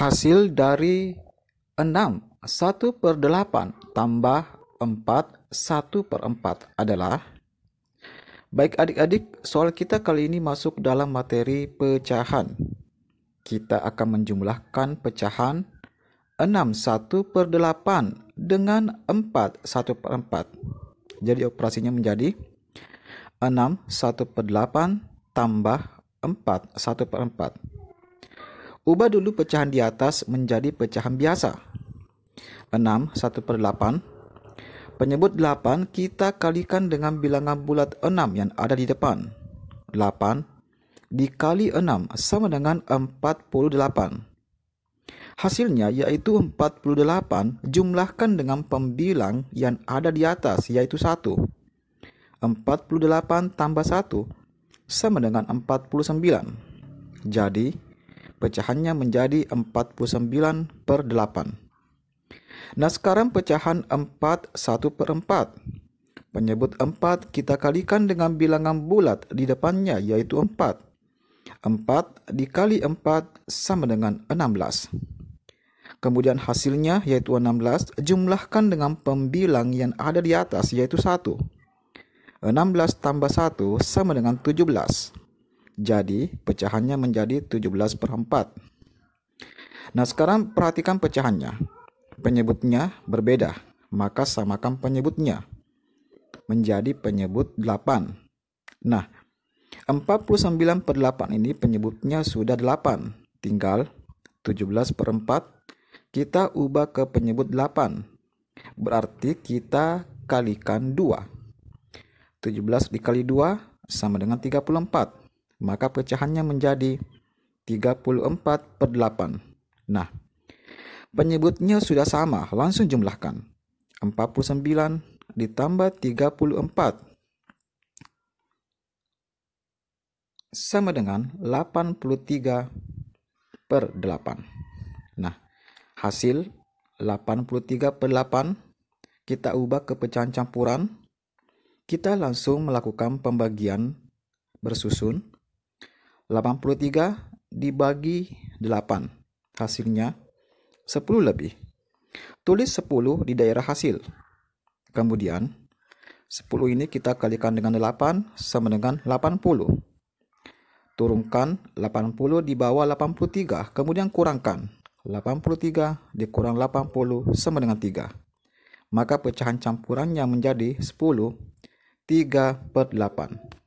hasil dari 6 1 per 8 tambah 4 1 per 4 adalah Baik adik-adik, soal kita kali ini masuk dalam materi pecahan. Kita akan menjumlahkan pecahan 6 1 per 8 dengan 4 1 per 4. Jadi operasinya menjadi 6 1 per 8 tambah 4 1 per 4. Ubah dulu pecahan di atas menjadi pecahan biasa. 6, 1 per 8. Penyebut 8 kita kalikan dengan bilangan bulat 6 yang ada di depan. 8 dikali 6 sama dengan 48. Hasilnya yaitu 48 jumlahkan dengan pembilang yang ada di atas yaitu 1. 48 tambah 1 sama dengan 49. Jadi pecahannya menjadi 49 per 8. Nah sekarang pecahan 4 1 per 4. Penyebut 4 kita kalikan dengan bilangan bulat di depannya yaitu 4. 4 dikali 4 sama dengan 16. Kemudian hasilnya yaitu 16 jumlahkan dengan pembilang yang ada di atas yaitu 1. 16 tambah 1 sama dengan 17. Jadi, pecahannya menjadi 17 per 4. Nah, sekarang perhatikan pecahannya. Penyebutnya berbeda, maka samakan penyebutnya. Menjadi penyebut 8. Nah, 49 per 8 ini penyebutnya sudah 8. Tinggal 17 per 4 kita ubah ke penyebut 8. Berarti kita kalikan 2. 17 dikali 2 sama dengan 34 maka pecahannya menjadi 34 per 8. Nah, penyebutnya sudah sama, langsung jumlahkan. 49 ditambah 34 sama dengan 83 per 8. Nah, hasil 83 per 8 kita ubah ke pecahan campuran. Kita langsung melakukan pembagian bersusun 83 dibagi 8. Hasilnya 10 lebih. Tulis 10 di daerah hasil. Kemudian 10 ini kita kalikan dengan 8 sama dengan 80. Turunkan 80 di bawah 83, kemudian kurangkan 83 dikurang 80 sama dengan 3. Maka pecahan campurannya menjadi 10, 3 per 8.